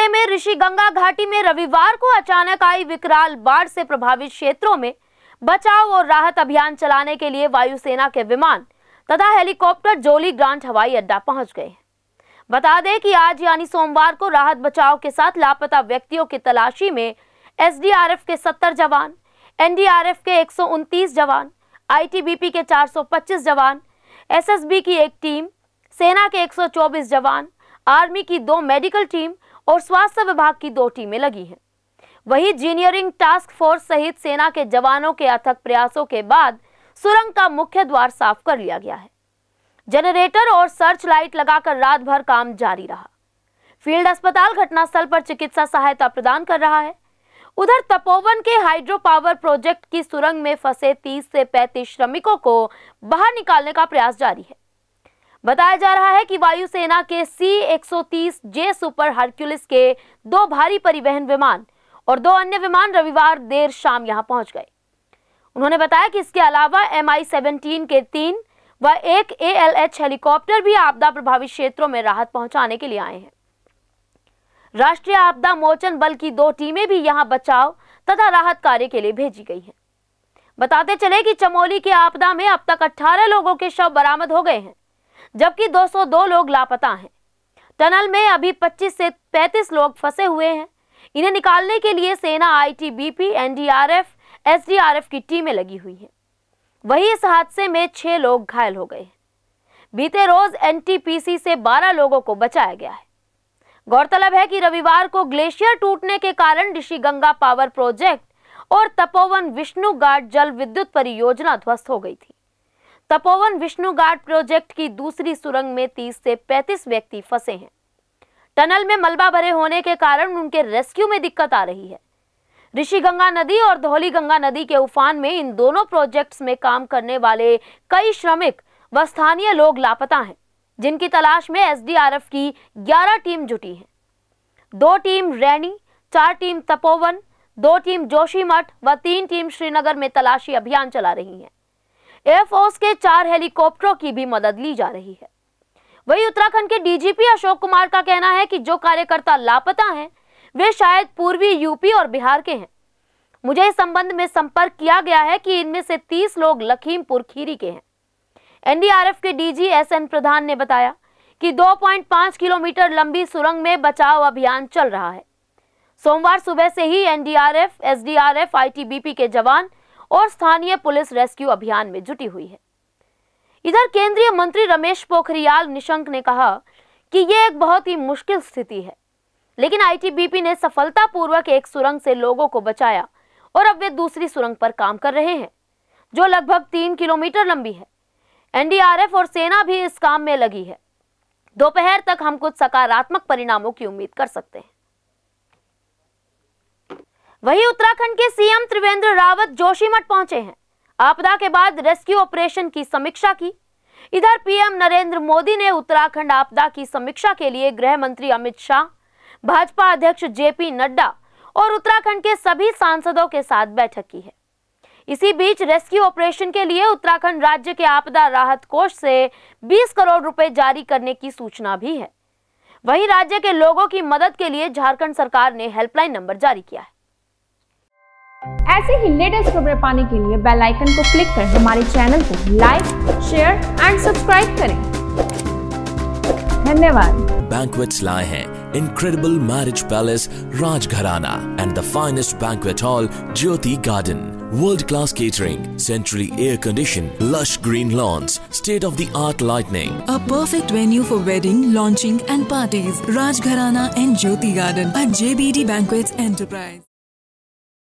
जिले में ऋषि गंगा घाटी में रविवार को अचानक आई विकराल बाढ़ से प्रभावित क्षेत्रों में बचाव और राहत अभियान चलाने के लिए वायुसेना के विमान तथा हेलीकॉप्टर जोली ग्रांट हवाई अड्डा पहुंच गए बता दें कि आज यानी सोमवार को राहत बचाव के साथ लापता व्यक्तियों की तलाशी में एसडीआरएफ के 70 जवान एनडीआरएफ के एक जवान आईटीबीपी के 425 जवान एसएसबी की एक टीम सेना के 124 जवान आर्मी की दो मेडिकल टीम और स्वास्थ्य विभाग की दो टीमें लगी हैं वहीं इंजीनियरिंग टास्क फोर्स सहित सेना के जवानों के अथक प्रयासों के बाद सुरंग का मुख्य द्वार साफ कर लिया गया है जनरेटर और सर्च लाइट लगाकर रात भर काम जारी रहा फील्ड अस्पताल घटनास्थल पर चिकित्सा सहायता प्रदान कर रहा है उधर तपोवन के हाइड्रो पावर प्रोजेक्ट की सुरंग में फंसे 30 से 35 श्रमिकों को बाहर निकालने का प्रयास जारी है बताया जा रहा है कि वायुसेना के सी 130 जे सुपर हरक्यूलिस के दो भारी परिवहन विमान और दो अन्य विमान रविवार देर शाम यहां पहुंच गए उन्होंने बताया कि इसके अलावा एम आई के तीन व एक ए हेलीकॉप्टर भी आपदा प्रभावित क्षेत्रों में राहत पहुंचाने के लिए आए हैं राष्ट्रीय आपदा मोचन बल की दो टीमें भी यहां बचाव तथा राहत कार्य के लिए भेजी गई हैं बताते चले कि चमोली के आपदा में अब तक 18 लोगों के शव बरामद हो गए हैं जबकि 202 लोग लापता हैं टनल में अभी 25 से 35 लोग फंसे हुए हैं इन्हें निकालने के लिए सेना आईटीबीपी, एनडीआरएफ एसडीआरएफ की टीमें लगी हुई हैं वहीं इस हादसे में छः लोग घायल हो गए हैं बीते रोज एनटीपीसी से 12 लोगों को बचाया गया है गौरतलब है कि रविवार को ग्लेशियर टूटने के कारण ऋषि गंगा पावर प्रोजेक्ट और तपोवन विष्णु घाट जल विद्युत परियोजना ध्वस्त हो गई थी तपोवन विष्णु घाट प्रोजेक्ट की दूसरी सुरंग में 30 से 35 व्यक्ति फंसे हैं टनल में मलबा भरे होने के कारण उनके रेस्क्यू में दिक्कत आ रही है ऋषि गंगा नदी और धौली गंगा नदी के उफान में इन दोनों प्रोजेक्ट्स में काम करने वाले कई श्रमिक व स्थानीय लोग लापता हैं जिनकी तलाश में एसडीआरएफ की 11 टीम जुटी है दो टीम रैनी चार टीम तपोवन दो टीम जोशीमठ व तीन टीम श्रीनगर में तलाशी अभियान चला रही हैं एयरफोर्स के चार हेलीकॉप्टरों की भी मदद ली जा रही है वही उत्तराखंड के डीजीपी अशोक कुमार का कहना है कि जो कार्यकर्ता लापता हैं वे शायद पूर्वी यूपी और बिहार के हैं मुझे इस संबंध में संपर्क किया गया है कि इनमें से 30 लोग लखीमपुर खीरी के हैं एनडीआरएफ के डीजी एस एन प्रधान ने बताया कि 2.5 किलोमीटर लंबी सुरंग में बचाव अभियान चल रहा है सोमवार सुबह से ही एनडीआरएफ एसडीआरएफ आईटीबीपी के जवान और स्थानीय पुलिस रेस्क्यू अभियान में जुटी हुई है इधर केंद्रीय मंत्री रमेश पोखरियाल निशंक ने कहा कि यह एक बहुत ही मुश्किल स्थिति है लेकिन आईटीबीपी ने सफलतापूर्वक एक सुरंग से लोगों को बचाया और अब वे दूसरी सुरंग पर काम कर रहे हैं जो लगभग तीन किलोमीटर लंबी है एनडीआरएफ और सेना भी इस काम में लगी है दोपहर तक हम कुछ सकारात्मक परिणामों की उम्मीद कर सकते हैं वहीं उत्तराखंड के सीएम त्रिवेंद्र रावत जोशीमठ पहुंचे हैं आपदा के बाद रेस्क्यू ऑपरेशन की समीक्षा की इधर पीएम नरेंद्र मोदी ने उत्तराखंड आपदा की समीक्षा के लिए गृह मंत्री अमित शाह भाजपा अध्यक्ष जेपी नड्डा और उत्तराखंड के सभी सांसदों के साथ बैठक की है इसी बीच रेस्क्यू ऑपरेशन के लिए उत्तराखंड राज्य के आपदा राहत कोष से 20 करोड़ रुपए जारी करने की सूचना भी है वहीं राज्य के लोगों की मदद के लिए झारखंड सरकार ने हेल्पलाइन नंबर जारी किया है ऐसे ही लेटेस्ट खबरें पाने के लिए बेल आइकन को क्लिक करें हमारे चैनल को लाइक शेयर एंड सब्सक्राइब करें धन्यवाद Banquets लाए हैं incredible marriage palace Rajgharana and the finest banquet hall Jyoti garden World-class catering, centrally air condition, lush green lawns, state-of-the-art lighting. A perfect venue for wedding, launching and parties. Rajgharana and Jyoti Garden at JBD Banquets Enterprise.